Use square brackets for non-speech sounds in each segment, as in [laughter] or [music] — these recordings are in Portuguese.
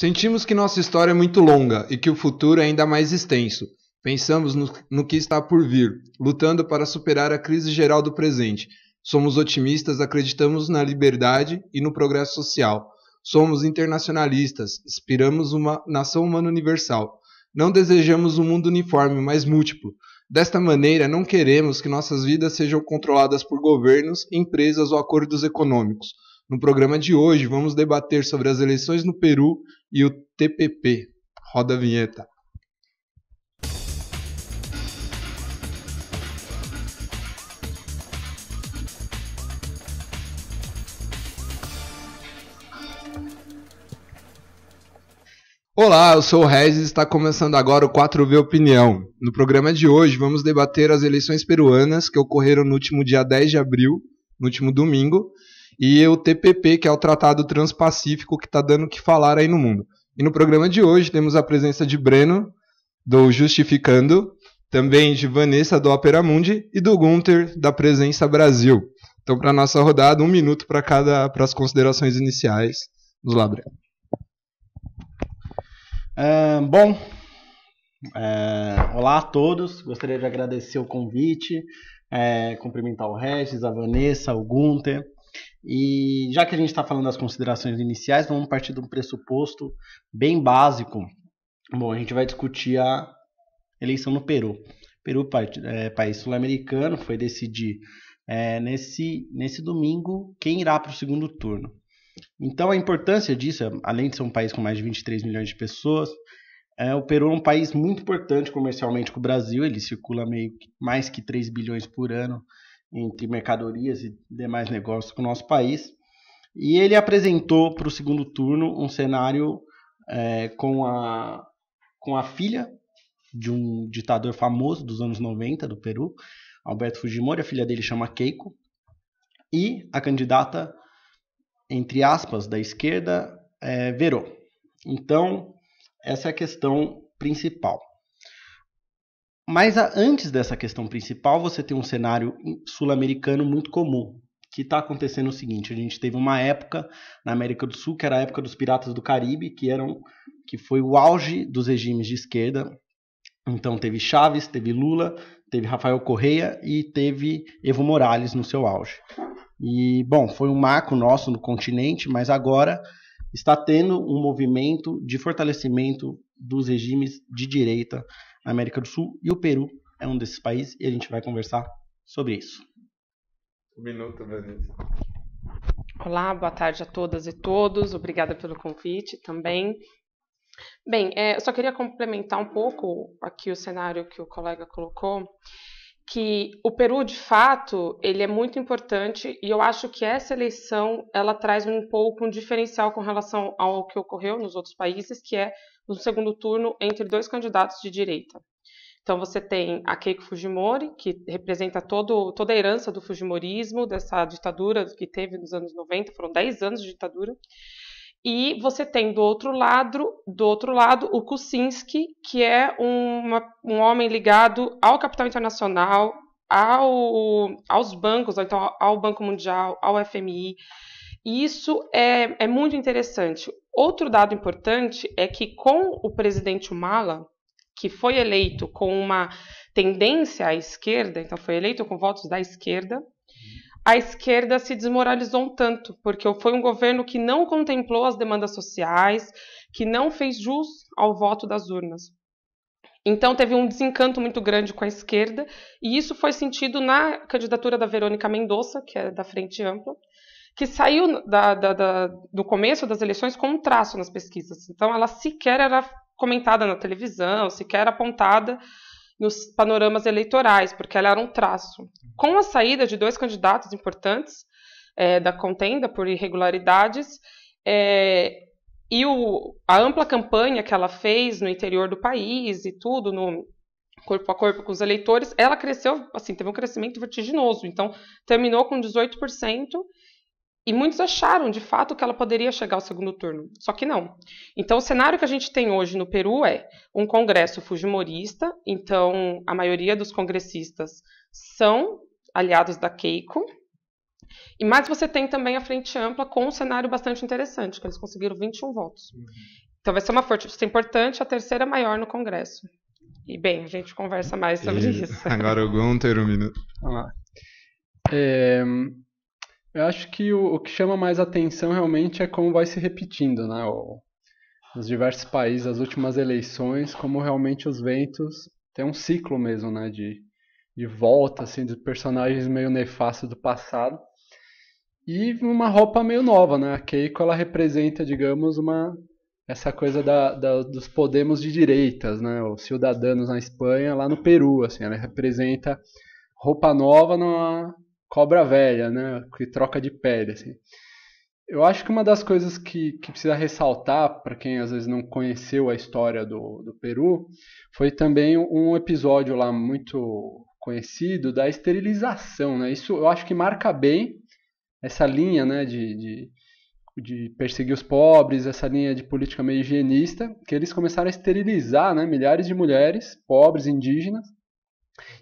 Sentimos que nossa história é muito longa e que o futuro é ainda mais extenso. Pensamos no, no, que está por vir, lutando para superar a crise geral do presente. Somos otimistas, acreditamos na liberdade e no progresso social. Somos internacionalistas, inspiramos uma nação humana universal. Não desejamos um mundo uniforme, mas múltiplo. Desta maneira, não queremos que nossas vidas sejam controladas por governos, empresas ou acordos econômicos. No programa de hoje, vamos debater sobre as eleições no Peru e o TPP. Roda a vinheta. Olá, eu sou o Rez e está começando agora o 4V Opinião. No programa de hoje vamos debater as eleições peruanas que ocorreram no último dia 10 de abril, no último domingo, e o TPP, que é o Tratado Transpacífico, que está dando o que falar aí no mundo. E no programa de hoje temos a presença de Breno, do Justificando, também de Vanessa, do Opera Mundi, e do Gunter, da Presença Brasil. Então, para a nossa rodada, um minuto para cada para as considerações iniciais. Vamos lá, Breno. É, bom, é, olá a todos, gostaria de agradecer o convite, é, cumprimentar o Regis, a Vanessa, o Gunter, e já que a gente está falando das considerações iniciais, vamos partir de um pressuposto bem básico. Bom, a gente vai discutir a eleição no Peru. Peru, é, país sul-americano, foi decidir é, nesse, nesse domingo quem irá para o segundo turno. Então, a importância disso, além de ser um país com mais de 23 milhões de pessoas, é, o Peru é um país muito importante comercialmente com o Brasil, ele circula meio mais que 3 bilhões por ano entre mercadorias e demais negócios com o nosso país. E ele apresentou para o segundo turno um cenário é, com, a, com a filha de um ditador famoso dos anos 90 do Peru, Alberto Fujimori, a filha dele chama Keiko, e a candidata, entre aspas, da esquerda, é, Verô. Então, essa é a questão principal. Mas antes dessa questão principal, você tem um cenário sul-americano muito comum, que está acontecendo o seguinte: a gente teve uma época na América do Sul que era a época dos piratas do Caribe, que eram que foi o auge dos regimes de esquerda. Então teve Chaves, teve Lula, teve Rafael Correia e teve Evo Morales no seu auge. E bom, foi um marco nosso no continente, mas agora está tendo um movimento de fortalecimento dos regimes de direita na América do Sul e o Peru é um desses países e a gente vai conversar sobre isso. Um minuto, Vanessa. Olá, boa tarde a todas e todos. Obrigada pelo convite também. Bem, é, eu só queria complementar um pouco aqui o cenário que o colega colocou, que o Peru, de fato, ele é muito importante e eu acho que essa eleição ela traz um pouco um diferencial com relação ao que ocorreu nos outros países, que é no segundo turno entre dois candidatos de direita. Então você tem a Keiko Fujimori, que representa todo, toda a herança do fujimorismo, dessa ditadura que teve nos anos 90, foram 10 anos de ditadura. E você tem do outro lado, do outro lado, o Kuczynski, que é uma, um homem ligado ao capital internacional, ao, aos bancos, então ao Banco Mundial, ao FMI. E isso é, é muito interessante. Outro dado importante é que com o presidente Humala, que foi eleito com uma tendência à esquerda, então foi eleito com votos da esquerda, a esquerda se desmoralizou um tanto, porque foi um governo que não contemplou as demandas sociais, que não fez jus ao voto das urnas. Então teve um desencanto muito grande com a esquerda, e isso foi sentido na candidatura da Verônica Mendonça, que é da Frente Ampla, que saiu da, da, da, do começo das eleições com um traço nas pesquisas. Então, ela sequer era comentada na televisão, sequer apontada nos panoramas eleitorais, porque ela era um traço. Com a saída de dois candidatos importantes é, da contenda por irregularidades, é, e o, a ampla campanha que ela fez no interior do país e tudo, no corpo a corpo com os eleitores, ela cresceu, assim, teve um crescimento vertiginoso. Então, terminou com 18% e muitos acharam, de fato, que ela poderia chegar ao segundo turno, só que não. Então, o cenário que a gente tem hoje no Peru é um congresso fujimorista, então a maioria dos congressistas são aliados da Keiko. E mais você tem também a Frente Ampla com um cenário bastante interessante, que eles conseguiram 21 votos. Uhum. Então vai ser uma força importante, a terceira maior no Congresso. E bem, a gente conversa mais sobre e isso. Agora o Gunter, um minuto. Vamos lá. É, eu acho que o, o, que chama mais atenção realmente é como vai se repetindo, né? O, nos diversos países, as últimas eleições, como realmente os ventos tem um ciclo mesmo, né? De, de volta, assim, de personagens meio nefastos do passado. E uma roupa meio nova, né? A Keiko, ela representa, digamos, uma essa coisa da, da dos podemos de direitas, né? Os cidadãos na Espanha, lá no Peru, assim. Ela representa roupa nova numa cobra velha, né? Que troca de pele, assim. Eu acho que uma das coisas que, que precisa ressaltar para quem às vezes não conheceu a história do, do Peru foi também um episódio lá muito conhecido da esterilização, né? Isso eu acho que marca bem essa linha, né, de, de, de perseguir os pobres, essa linha de política meio higienista, que eles começaram a esterilizar, né, milhares de mulheres pobres indígenas.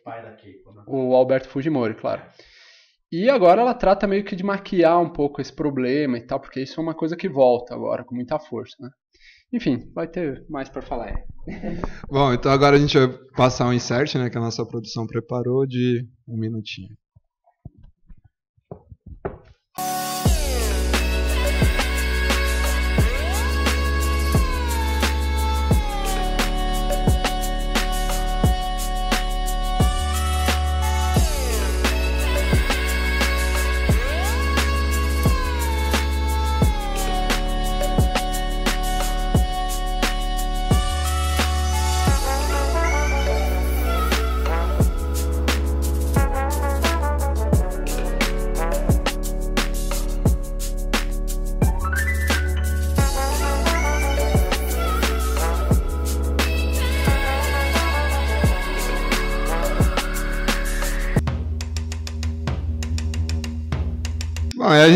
O, pai daqui, quando... Né? o Alberto Fujimori, claro. É. E agora ela trata meio que de maquiar um pouco esse problema e tal, porque isso é uma coisa que volta agora com muita força, né? Enfim, vai ter mais para falar. [laughs] Bom, então agora a gente vai passar um insert, né, que a nossa produção preparou de um minutinho.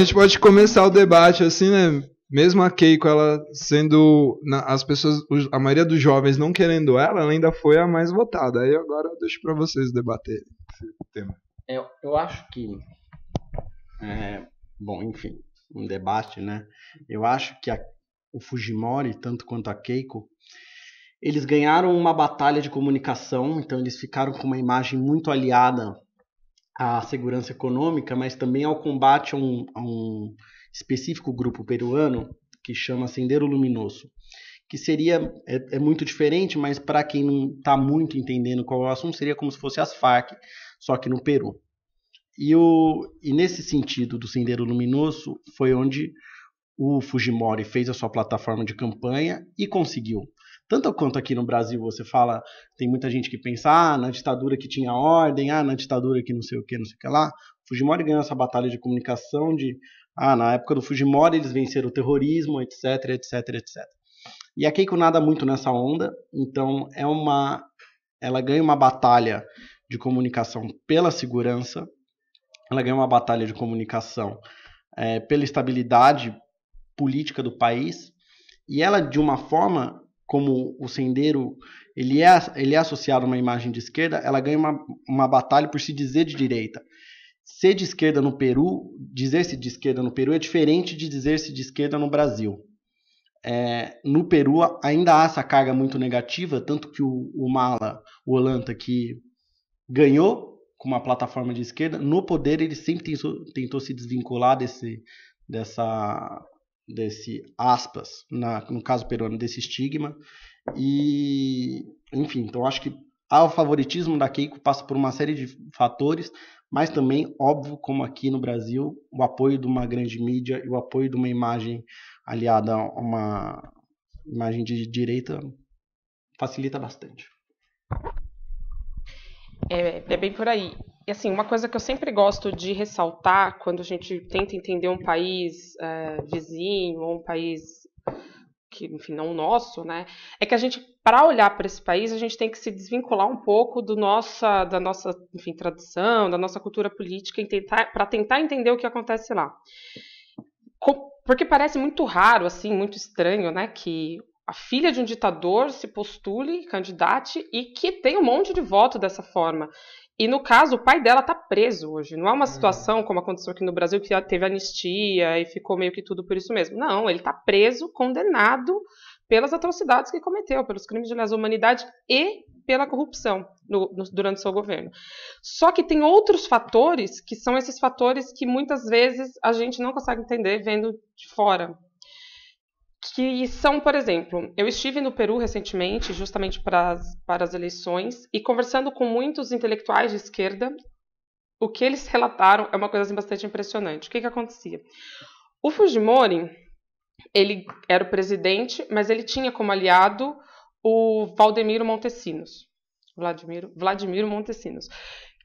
gente pode começar o debate assim, né? Mesmo a Keiko, ela sendo. As pessoas. A maioria dos jovens não querendo ela, ela ainda foi a mais votada. Aí agora eu deixo para vocês debater esse tema. Eu, é, eu acho que. É, bom, enfim, um debate, né? Eu acho que a, o Fujimori, tanto quanto a Keiko, eles ganharam uma batalha de comunicação, então eles ficaram com uma imagem muito aliada à segurança econômica, mas também ao combate a um, a um específico grupo peruano que chama Sendero Luminoso, que seria é, é muito diferente, mas para quem não está muito entendendo qual é o assunto, seria como se fosse as FARC, só que no Peru. E, o, e nesse sentido do Sendero Luminoso foi onde o Fujimori fez a sua plataforma de campanha e conseguiu tanto quanto aqui no Brasil você fala, tem muita gente que pensa, ah, na ditadura que tinha ordem, ah, na ditadura que não sei o que, não sei o que lá. Fujimori ganhou essa batalha de comunicação de, ah, na época do Fujimori eles venceram o terrorismo, etc, etc, etc. E a Keiko nada muito nessa onda, então é uma, ela ganha uma batalha de comunicação pela segurança, ela ganha uma batalha de comunicação é, pela estabilidade política do país, e ela, de uma forma, como o sendeiro ele é, ele é associado a uma imagem de esquerda, ela ganha uma, uma batalha por se dizer de direita. Ser de esquerda no Peru, dizer-se de esquerda no Peru é diferente de dizer-se de esquerda no Brasil. É, no Peru ainda há essa carga muito negativa, tanto que o, o Mala, o Olanta, que ganhou com uma plataforma de esquerda, no poder ele sempre tentou, tentou se desvincular desse, dessa desse aspas, na, no caso peruano, desse estigma. E, enfim, então acho que há o favoritismo da Keiko, passa por uma série de fatores, mas também, óbvio, como aqui no Brasil, o apoio de uma grande mídia e o apoio de uma imagem aliada a uma imagem de direita facilita bastante. É, é bem por aí. E assim, uma coisa que eu sempre gosto de ressaltar quando a gente tenta entender um país é, vizinho ou um país que, enfim, não o nosso, né? É que a gente, para olhar para esse país, a gente tem que se desvincular um pouco do nossa, da nossa, enfim, tradição, da nossa cultura política, para tentar entender o que acontece lá. porque parece muito raro, assim, muito estranho, né, que a filha de um ditador se postule, candidate e que tem um monte de voto dessa forma. E no caso, o pai dela está preso hoje. Não é uma uhum. situação como aconteceu aqui no Brasil, que teve anistia e ficou meio que tudo por isso mesmo. Não, ele está preso, condenado pelas atrocidades que cometeu, pelos crimes de lesa humanidade e pela corrupção no, no, durante seu governo. Só que tem outros fatores que são esses fatores que muitas vezes a gente não consegue entender vendo de fora, que são, por exemplo, eu estive no Peru recentemente, justamente para as, para as eleições, e conversando com muitos intelectuais de esquerda, o que eles relataram é uma coisa assim, bastante impressionante. O que, que acontecia? O Fujimori, ele era o presidente, mas ele tinha como aliado o Valdemiro Montesinos. Vladimiro, Vladimiro Montesinos,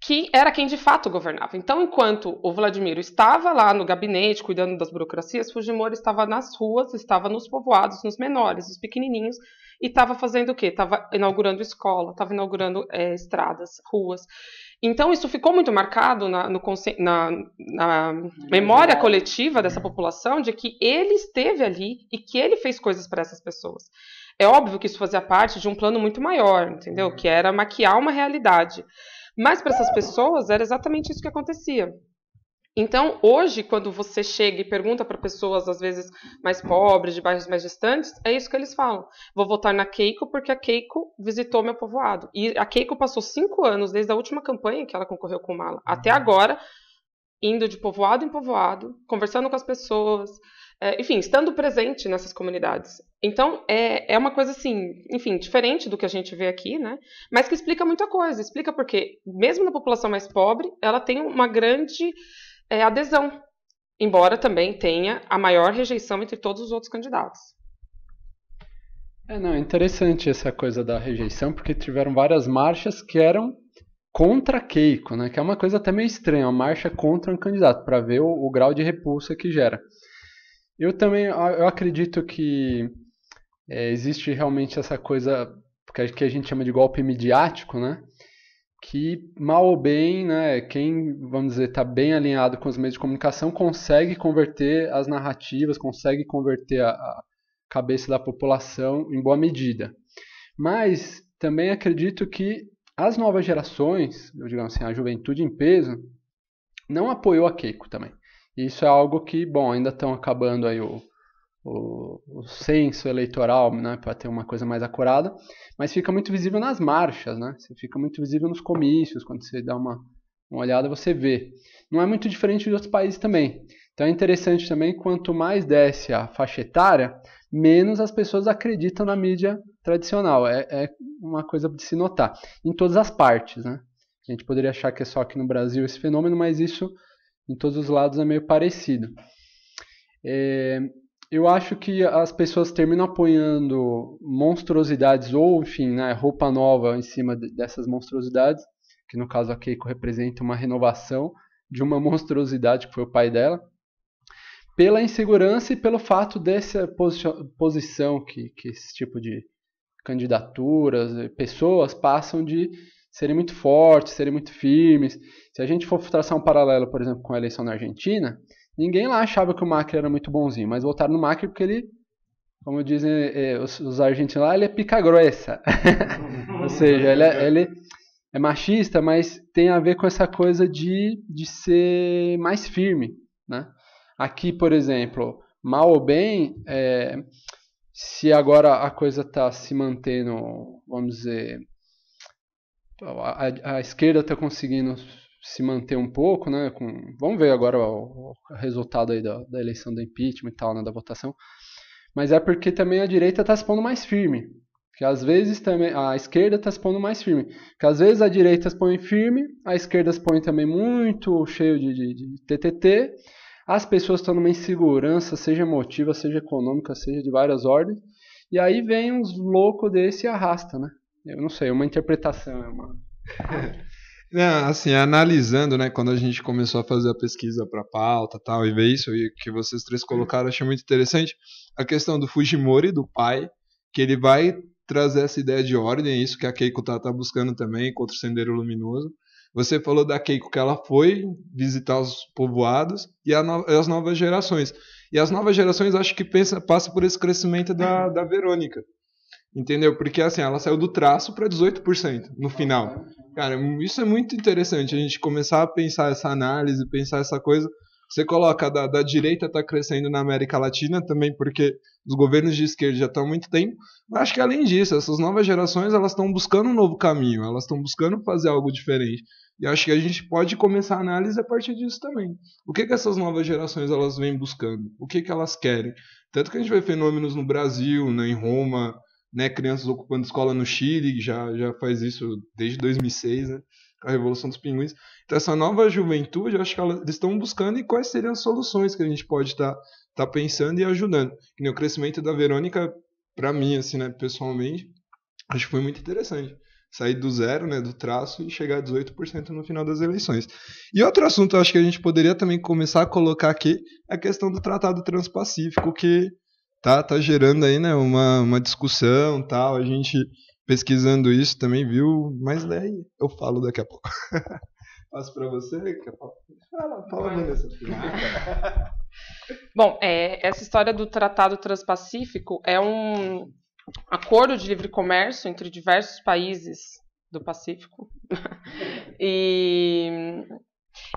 que era quem de fato governava. Então, enquanto o Vladimiro estava lá no gabinete cuidando das burocracias, Fujimori estava nas ruas, estava nos povoados, nos menores, nos pequenininhos, e estava fazendo o quê? Estava inaugurando escola, estava inaugurando é, estradas, ruas. Então, isso ficou muito marcado na, no, na, na memória coletiva dessa população de que ele esteve ali e que ele fez coisas para essas pessoas. É óbvio que isso fazia parte de um plano muito maior, entendeu? Que era maquiar uma realidade. Mas para essas pessoas era exatamente isso que acontecia. Então, hoje, quando você chega e pergunta para pessoas, às vezes mais pobres, de bairros mais distantes, é isso que eles falam. Vou votar na Keiko porque a Keiko visitou meu povoado. E a Keiko passou cinco anos, desde a última campanha que ela concorreu com o Mala, até agora, indo de povoado em povoado, conversando com as pessoas, é, enfim, estando presente nessas comunidades. Então, é, é uma coisa assim, enfim, diferente do que a gente vê aqui, né? Mas que explica muita coisa. Explica porque, mesmo na população mais pobre, ela tem uma grande é, adesão, embora também tenha a maior rejeição entre todos os outros candidatos. É, não, é interessante essa coisa da rejeição, porque tiveram várias marchas que eram contra Keiko, né? Que é uma coisa até meio estranha, uma marcha contra um candidato, para ver o, o, grau de repulsa que gera. Eu também eu acredito que é, existe realmente essa coisa que a gente chama de golpe midiático, né? que mal ou bem, né, quem, vamos dizer, está bem alinhado com os meios de comunicação consegue converter as narrativas, consegue converter a, a, cabeça da população em boa medida. Mas também acredito que as novas gerações, digamos assim, a juventude em peso, não apoiou a Keiko também. Isso é algo que, bom, ainda estão acabando aí o, o, o censo eleitoral, né, para ter uma coisa mais acurada, mas fica muito visível nas marchas, né? Você fica muito visível nos comícios, quando você dá uma, uma olhada, você vê. Não é muito diferente de outros países também. Então é interessante também, quanto mais desce a faixa etária, menos as pessoas acreditam na mídia tradicional, é, é uma coisa de se notar. Em todas as partes, né? A gente poderia achar que é só aqui no Brasil esse fenômeno, mas isso em todos os lados é meio parecido. É, eu acho que as pessoas terminam apoiando monstruosidades ou, enfim, né, roupa nova em cima dessas monstruosidades, que no caso a Keiko representa uma renovação de uma monstruosidade que foi o pai dela, pela insegurança e pelo fato dessa posição que, que esse tipo de candidaturas, eh, pessoas passam de serem muito fortes, serem muito firmes. Se a gente for traçar um paralelo, por exemplo, com a eleição na Argentina, ninguém lá achava que o Macri era muito bonzinho, mas votaram no Macri porque ele, como dizem eh, eh os, os, argentinos lá, ele é pica grossa. [laughs] Ou seja, ele é, ele é, machista, mas tem a ver com essa coisa de, de ser mais firme. Né? Aqui, por exemplo, mal ou bem. Eh, se agora a coisa está se mantendo, vamos dizer, a, a esquerda está conseguindo se manter um pouco, né? Com, vamos ver agora o, o resultado aí da, da, eleição do impeachment e tal, né, da votação. Mas é porque também a direita está se pondo mais firme. Que às vezes também a esquerda está se pondo mais firme. Que às vezes a direita se põe firme, a esquerda se põe também muito cheio de, de, de TTT. As pessoas estão numa insegurança, seja emotiva, seja econômica, seja de várias ordens. E aí vem uns loucos desse e arrasta, né? Eu não sei, é uma interpretação, é uma. [laughs] Não, assim, analisando, né, quando a gente começou a fazer a pesquisa para pauta tal, e ver isso e que vocês três colocaram, achei muito interessante a questão do Fujimori, do pai, que ele vai trazer essa ideia de ordem, é isso que a Keiko tá, tá buscando também, contra o Sendeiro Luminoso, você falou da Keiko que ela foi visitar os povoados e no, as novas gerações. E as novas gerações acho que pensa, passa por esse crescimento da, da Verônica. Entendeu? Porque assim, ela saiu do traço para 18% no final. Cara, isso é muito interessante, a gente começar a pensar essa análise, pensar essa coisa você coloca da, da direita está crescendo na América Latina também porque os governos de esquerda já estão há muito tempo. Mas acho que além disso, essas novas gerações elas estão buscando um novo caminho, elas estão buscando fazer algo diferente. E acho que a gente pode começar a análise a partir disso também. O que, que essas novas gerações elas vêm buscando? O que, que elas querem? Tanto que a gente vê fenômenos no Brasil, né, em Roma, né, crianças ocupando escola no Chile, já, já faz isso desde 2006, né? a Revolução dos Pinguins. Então, essa nova juventude, eu acho que ela, eles estão buscando e quais seriam as soluções que a gente pode estar tá, tá pensando e ajudando. E, o crescimento da Verônica, para mim, assim, né, pessoalmente, acho que foi muito interessante. Sair do zero, né, do traço e chegar a 18% no final das eleições. E outro assunto, acho que a gente poderia também começar a colocar aqui, é a questão do Tratado Transpacífico, que tá, tá gerando aí, né, uma, uma discussão tal, a gente pesquisando isso também, viu? Mas daí eu falo daqui a pouco. [laughs] Passo para você, fala, fala Vanessa. [laughs] Bom, é, essa história do Tratado Transpacífico é um acordo de livre comércio entre diversos países do Pacífico. [laughs] e,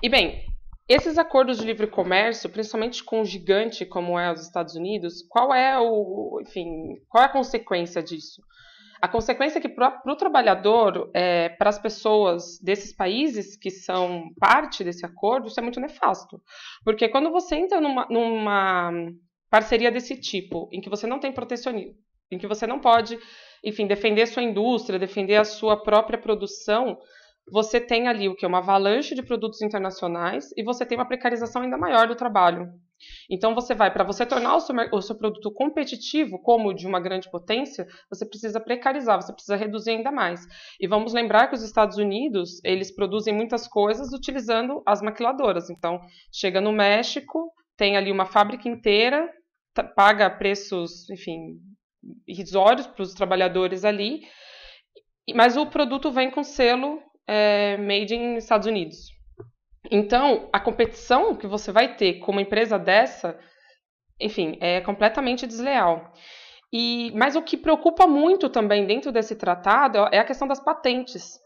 e bem, esses acordos de livre comércio, principalmente com um gigante como é os Estados Unidos, qual é o, enfim, qual é a consequência disso? A consequência é que para o trabalhador, é, para as pessoas desses países que são parte desse acordo, isso é muito nefasto. Porque quando você entra numa, numa parceria desse tipo, em que você não tem protecionismo, em que você não pode, enfim, defender sua indústria, defender a sua própria produção, você tem ali o que? Uma avalanche de produtos internacionais e você tem uma precarização ainda maior do trabalho. Então você vai, para você tornar o seu, o seu, produto competitivo, como o de uma grande potência, você precisa precarizar, você precisa reduzir ainda mais. E vamos lembrar que os Estados Unidos, eles produzem muitas coisas utilizando as maquiladoras. Então, chega no México, tem ali uma fábrica inteira, tá, paga preços, enfim, irrisórios para os trabalhadores ali, mas o produto vem com selo é, made in Estados Unidos. Então, a competição que você vai ter com uma empresa dessa, enfim, é completamente desleal. E, mas o que preocupa muito também dentro desse tratado é a questão das patentes.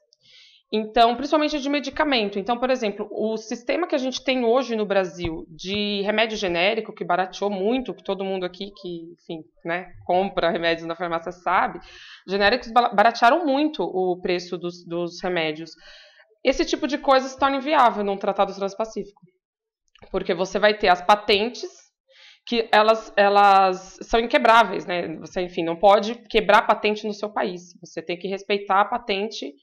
Então, principalmente de medicamento. Então, por exemplo, o sistema que a gente tem hoje no Brasil de remédio genérico, que barateou muito, que todo mundo aqui que, enfim, né, compra remédios na farmácia sabe, genéricos baratearam muito o preço dos, dos remédios. Esse tipo de coisa se torna inviável num tratado transpacífico, porque você vai ter as patentes que elas, elas são inquebráveis, né? Você, enfim, não pode quebrar patente no seu país. Você tem que respeitar a patente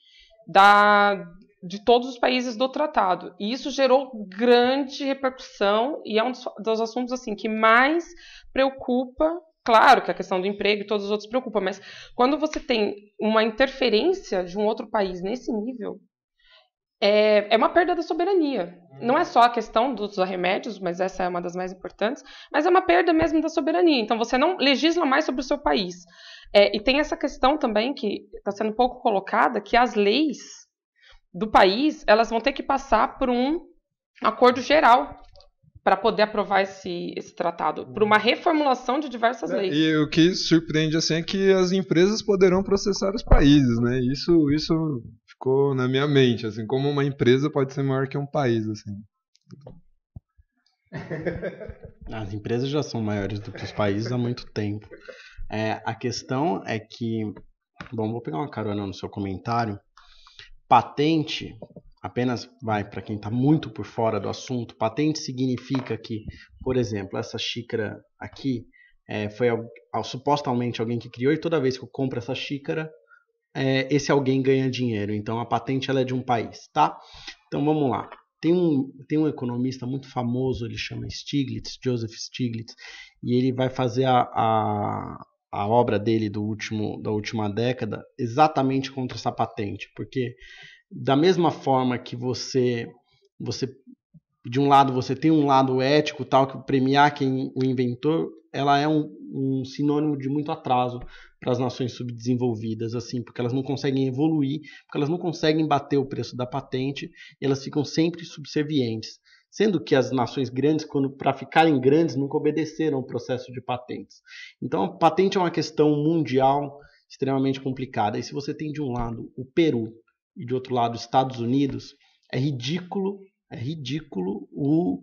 da, de todos os países do tratado. E isso gerou grande repercussão e é um dos, dos assuntos assim que mais preocupa Claro que a questão do emprego e todos os outros preocupam, mas quando você tem uma interferência de um outro país nesse nível, é, é uma perda da soberania. Uhum. Não é só a questão dos remédios, mas essa é uma das mais importantes, mas é uma perda mesmo da soberania. Então você não legisla mais sobre o seu país. É, e tem essa questão também que está sendo pouco colocada, que as leis do país elas vão ter que passar por um acordo geral para poder aprovar esse, esse tratado, uhum. por uma reformulação de diversas é, leis. E o que surpreende assim é que as empresas poderão processar os países, né? Isso, isso ficou na minha mente, assim, como uma empresa pode ser maior que um país, assim. [laughs] As empresas já são maiores do que os países há muito tempo. É, a questão é que, bom, vou pegar uma carona no seu comentário. Patente, apenas vai para quem está muito por fora do assunto. Patente significa que, por exemplo, essa xícara aqui é, foi ao, ao, supostamente alguém que criou e toda vez que eu compro essa xícara é, esse alguém ganha dinheiro. Então a patente ela é de um país, tá? Então vamos lá. Tem um, tem um economista muito famoso, ele chama Stiglitz, Joseph Stiglitz, e ele vai fazer a, a, a obra dele do último, da última década exatamente contra essa patente, porque da mesma forma que você, você de um lado você tem um lado ético tal que premiar quem o inventor ela é um, um sinônimo de muito atraso para as nações subdesenvolvidas assim porque elas não conseguem evoluir porque elas não conseguem bater o preço da patente e elas ficam sempre subservientes sendo que as nações grandes quando para ficarem grandes nunca obedeceram o processo de patentes então a patente é uma questão mundial extremamente complicada e se você tem de um lado o Peru e de outro lado Estados Unidos é ridículo é ridículo o,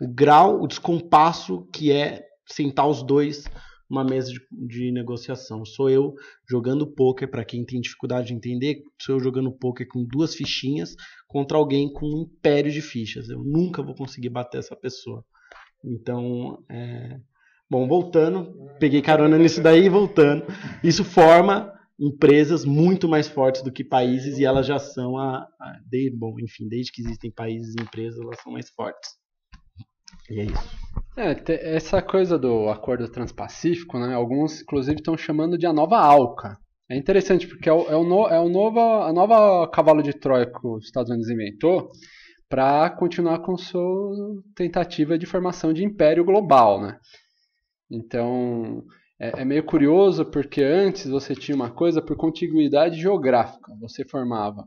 o grau, o descompasso que é sentar os dois numa mesa de, de negociação. Sou eu jogando poker, para quem tem dificuldade de entender, sou eu jogando poker com duas fichinhas contra alguém com um império de fichas. Eu nunca vou conseguir bater essa pessoa. Então, é... bom, voltando, peguei carona nisso daí e voltando. Isso forma empresas muito mais fortes do que países e elas já são a, a de, bom, enfim, desde que existem países e empresas, elas são mais fortes. E é isso. É, essa coisa do acordo transpacífico, né? Alguns, inclusive, estão chamando de a nova ALCA. É interessante porque é o, é o, no, é o novo, a nova cavalo de Troia que os Estados Unidos inventou para continuar com sua tentativa de formação de império global, né? Então, é, é meio curioso porque antes você tinha uma coisa por contiguidade geográfica. Você formava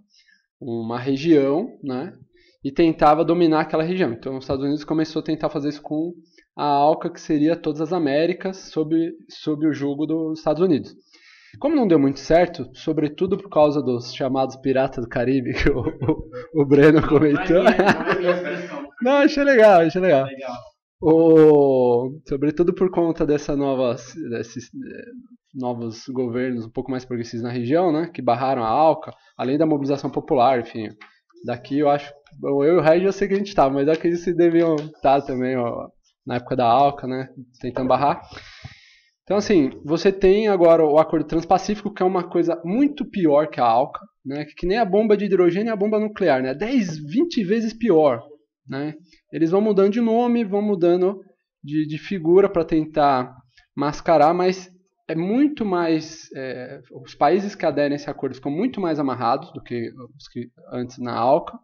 uma região, né? E tentava dominar aquela região. Então, os Estados Unidos começou a tentar fazer isso com a ALCA, que seria todas as Américas, sob, sob o jugo dos Estados Unidos. Como não deu muito certo, sobretudo por causa dos chamados piratas do Caribe, que o, o, o Breno comentou. Não, achei legal, achei legal. legal. O, sobretudo por conta dessa nova, desses eh, novos governos um pouco mais progressistas na região, né, que barraram a ALCA, além da mobilização popular, enfim. Daqui eu acho, eu e o Red eu sei que a gente estava, tá, mas acho que eles se deviam estar tá também ó, na época da ALCA, né, tentando barrar. Então, assim, você tem agora o Acordo Transpacífico, que é uma coisa muito pior que a ALCA, né? que nem a bomba de hidrogênio e a bomba nuclear, né? 10, 20 vezes pior. Né? Eles vão mudando de nome, vão mudando de, de figura para tentar mascarar, mas é muito mais. É, os países que aderem a esse acordo ficam muito mais amarrados do que os que antes na ALCA.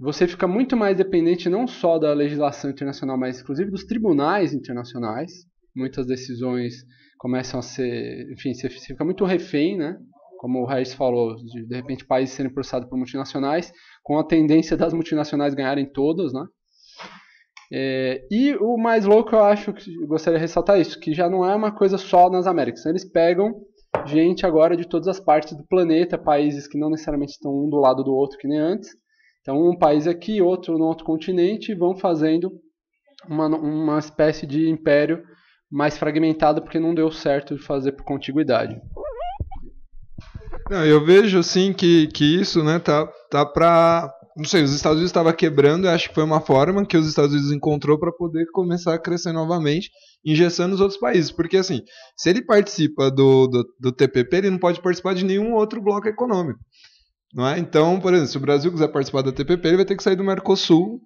Você fica muito mais dependente não só da legislação internacional, mas inclusive dos tribunais internacionais. Muitas decisões começam a ser. Enfim, você fica muito refém né, como o Reis falou, de, de repente países serem processados por multinacionais, com a tendência das multinacionais ganharem todas, né? É, e o mais louco eu acho que eu gostaria de ressaltar isso, que já não é uma coisa só nas Américas. Né? Eles pegam gente agora de todas as partes do planeta, países que não necessariamente estão um do lado do outro que nem antes. Então um país aqui, outro no outro continente, e vão fazendo uma, uma espécie de império mais fragmentado porque não deu certo de fazer por contiguidade. Não, eu vejo assim que, que isso, né, tá, tá para não sei, os Estados Unidos estava quebrando, eu acho que foi uma forma que os Estados Unidos encontrou para poder começar a crescer novamente, engessando os outros países. Porque, assim, se ele participa do, do, do TPP, ele não pode participar de nenhum outro bloco econômico. Não é? Então, por exemplo, se o Brasil quiser participar do TPP, ele vai ter que sair do Mercosul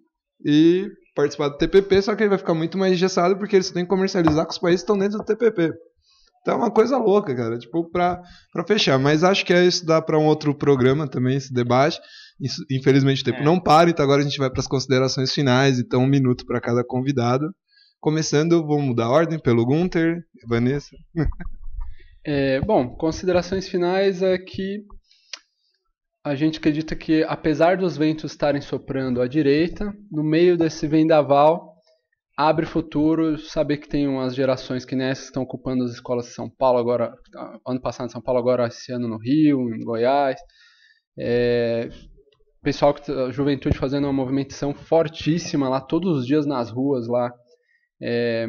e participar do TPP, só que ele vai ficar muito mais engessado porque ele só tem que comercializar com os países que estão dentro do TPP. Então, é uma coisa louca, cara. Tipo, pra, pra fechar. Mas acho que é isso dá para um outro programa também, esse debate. Isso, infelizmente o tempo é. não para, então agora a gente vai para as considerações finais. Então, um minuto para cada convidado. Começando, vamos mudar a ordem pelo Gunter, Vanessa. [laughs] É, bom, considerações finais é que a gente acredita que, apesar dos ventos estarem soprando à direita, no meio desse vendaval, abre futuro saber que tem umas gerações que nessas estão ocupando as escolas de São Paulo agora ah, ano passado em São Paulo agora esse ano no Rio em Goiás é, pessoal que a tá, juventude fazendo uma movimentação fortíssima lá todos os dias nas ruas lá é,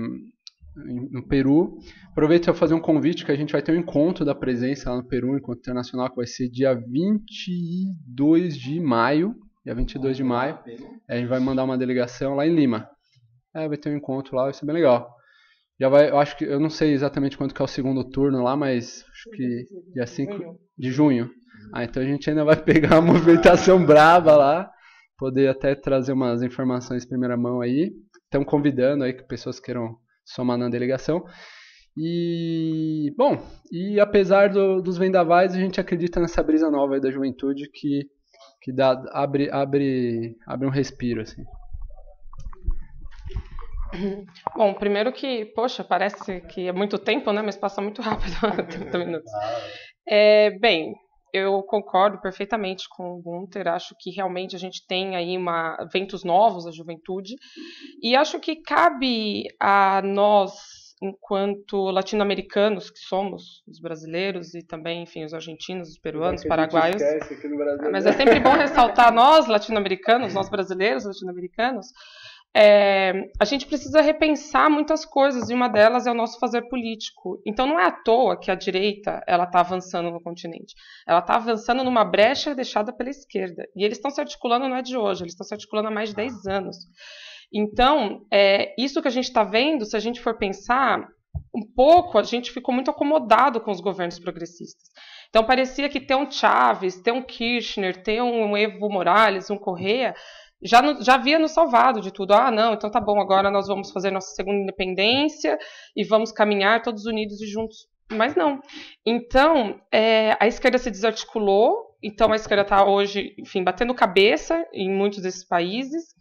no Peru aproveito para fazer um convite que a gente vai ter um encontro da presença lá no Peru um encontro internacional que vai ser dia 22 de maio dia 22 de maio é, a gente vai mandar uma delegação lá em Lima é, vai ter um encontro lá, vai ser bem legal. Já vai, eu acho que, eu não sei exatamente quando que é o segundo turno lá, mas acho que dia 5 de junho. Ah, então a gente ainda vai pegar uma movimentação [laughs] braba lá, poder até trazer umas informações primeira mão aí. Estamos convidando aí que pessoas queiram somar na delegação. E, bom, e apesar do, dos vendavais, a gente acredita nessa brisa nova da juventude que, que dá, abre, abre, abre um respiro, assim. [coughs] Bom, primeiro que, poxa, parece que é muito tempo, né? Mas passa muito rápido, 30 [laughs] [laughs] minutos. É, bem, eu concordo perfeitamente com o Gunter, acho que realmente a gente tem aí uma, ventos novos da juventude, e acho que cabe a nós, enquanto latino-americanos que somos, os brasileiros e também, enfim, os argentinos, os peruanos, é paraguaios. Brasil, mas né? é sempre bom [laughs] ressaltar nós, latino-americanos, nós brasileiros, latino-americanos, é, a gente precisa repensar muitas coisas e uma delas é o nosso fazer político. Então não é à toa que a direita ela está avançando no continente. Ela está avançando numa brecha deixada pela esquerda. E eles estão se articulando não é de hoje, eles estão se articulando há mais de 10 anos. Então, é, isso que a gente está vendo, se a gente for pensar, um pouco a gente ficou muito acomodado com os governos progressistas. Então parecia que ter um Chaves, ter um Kirchner, ter um Evo Morales, um Correa já, no, já havia nos salvado de tudo. Ah, não, então tá bom, agora nós vamos fazer nossa segunda independência e vamos caminhar todos unidos e juntos. Mas não. Então, é, a esquerda se desarticulou, então a esquerda está hoje, enfim, batendo cabeça em muitos desses países.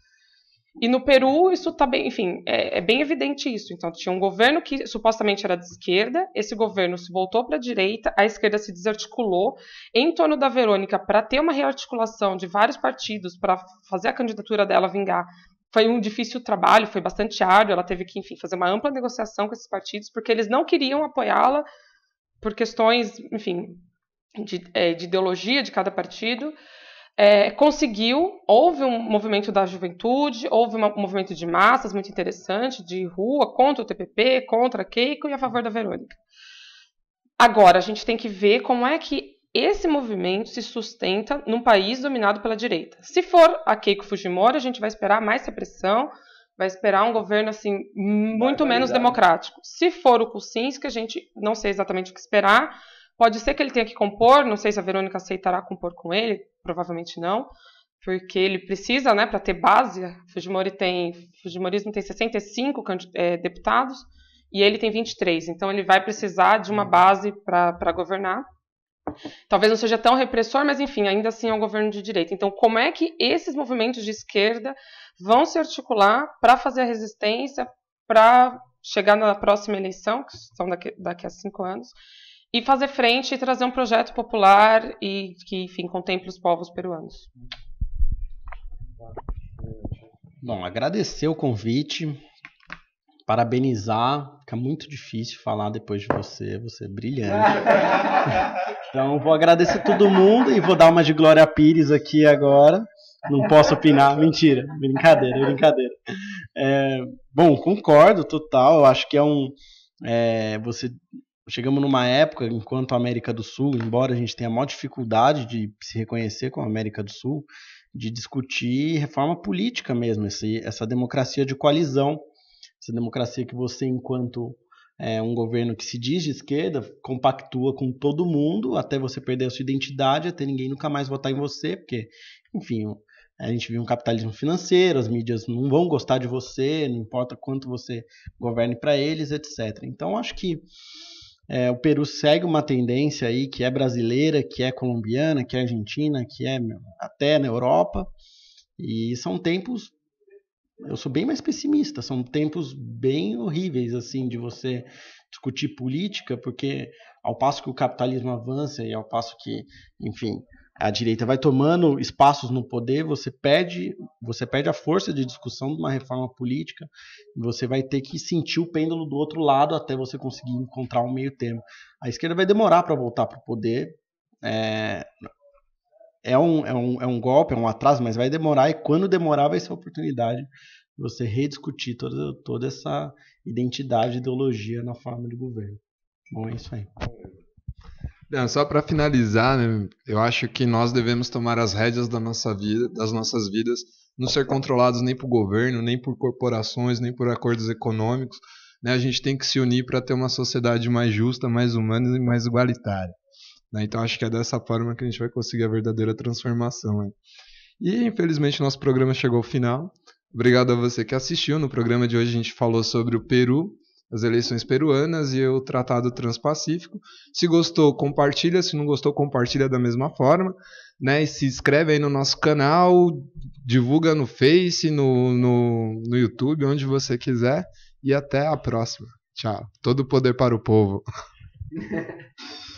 E no Peru, isso está bem, enfim, é, é, bem evidente isso. Então, tinha um governo que supostamente era de esquerda, esse governo se voltou para a direita, a esquerda se desarticulou em torno da Verônica para ter uma rearticulação de vários partidos para fazer a candidatura dela vingar. Foi um difícil trabalho, foi bastante árduo, ela teve que, enfim, fazer uma ampla negociação com esses partidos, porque eles não queriam apoiá-la por questões, enfim, de, é, de ideologia de cada partido é, conseguiu, houve um movimento da juventude, houve um movimento de massas muito interessante, de rua, contra o TPP, contra a Keiko e a favor da Verônica. Agora, a gente tem que ver como é que esse movimento se sustenta num país dominado pela direita. Se for a Keiko Fujimori, a gente vai esperar mais repressão, vai esperar um governo assim muito menos democrático. Se for o Kuczynski, a gente não sei exatamente o que esperar. Pode ser que ele tenha que compor, não sei se a Verônica aceitará compor com ele, provavelmente não, porque ele precisa, né, para ter base. Fujimori tem, Fujimorismo tem 65 é, deputados e ele tem 23. Então ele vai precisar de uma base para governar. Talvez não seja tão repressor, mas enfim, ainda assim é um governo de direita. Então, como é que esses movimentos de esquerda vão se articular para fazer a resistência, para chegar na próxima eleição, que são daqui, daqui a cinco anos, e fazer frente e trazer um projeto popular e que, enfim, contemple os povos peruanos. Bom, agradecer o convite, parabenizar, fica muito difícil falar depois de você, você é brilhante. [laughs] então, vou agradecer todo mundo e vou dar uma de Glória Pires aqui agora. Não posso opinar, mentira, brincadeira, brincadeira. É, bom, concordo total, eu acho que é um. É, você Chegamos numa época, enquanto a América do Sul, embora a gente tenha maior dificuldade de se reconhecer como América do Sul, de discutir reforma política mesmo, esse, essa democracia de coalizão, essa democracia que você, enquanto é, um governo que se diz de esquerda, compactua com todo mundo até você perder a sua identidade, até ninguém nunca mais votar em você, porque, enfim, a gente viu um capitalismo financeiro, as mídias não vão gostar de você, não importa quanto você governe para eles, etc. Então, acho que é, o Peru segue uma tendência aí que é brasileira, que é colombiana, que é argentina, que é até na Europa. E são tempos. Eu sou bem mais pessimista, são tempos bem horríveis, assim, de você discutir política, porque ao passo que o capitalismo avança e ao passo que, enfim, a direita vai tomando espaços no poder, você perde, você perde a força de discussão de uma reforma política, você vai ter que sentir o pêndulo do outro lado até você conseguir encontrar um meio termo. A esquerda vai demorar para voltar para o poder. É, é, um, é, um, é um golpe, é um atraso, mas vai demorar, e quando demorar vai ser a oportunidade de você rediscutir toda, toda essa identidade, ideologia na forma de governo. Bom, é isso aí. Não, só para finalizar, né, eu acho que nós devemos tomar as rédeas da nossa vida, das nossas vidas, não ser controlados nem por governo, nem por corporações, nem por acordos econômicos. Né? A gente tem que se unir para ter uma sociedade mais justa, mais humana e mais igualitária. Né? Então acho que é dessa forma que a gente vai conseguir a verdadeira transformação. Né? E infelizmente nosso programa chegou ao final. Obrigado a você que assistiu. No programa de hoje a gente falou sobre o Peru, as eleições peruanas e o Tratado Transpacífico. Se gostou, compartilha, se não gostou, compartilha da mesma forma. Né? E se inscreve aí no nosso canal, divulga no Face, no, no, no YouTube, onde você quiser. E até a próxima. Tchau. Todo poder para o povo. [laughs]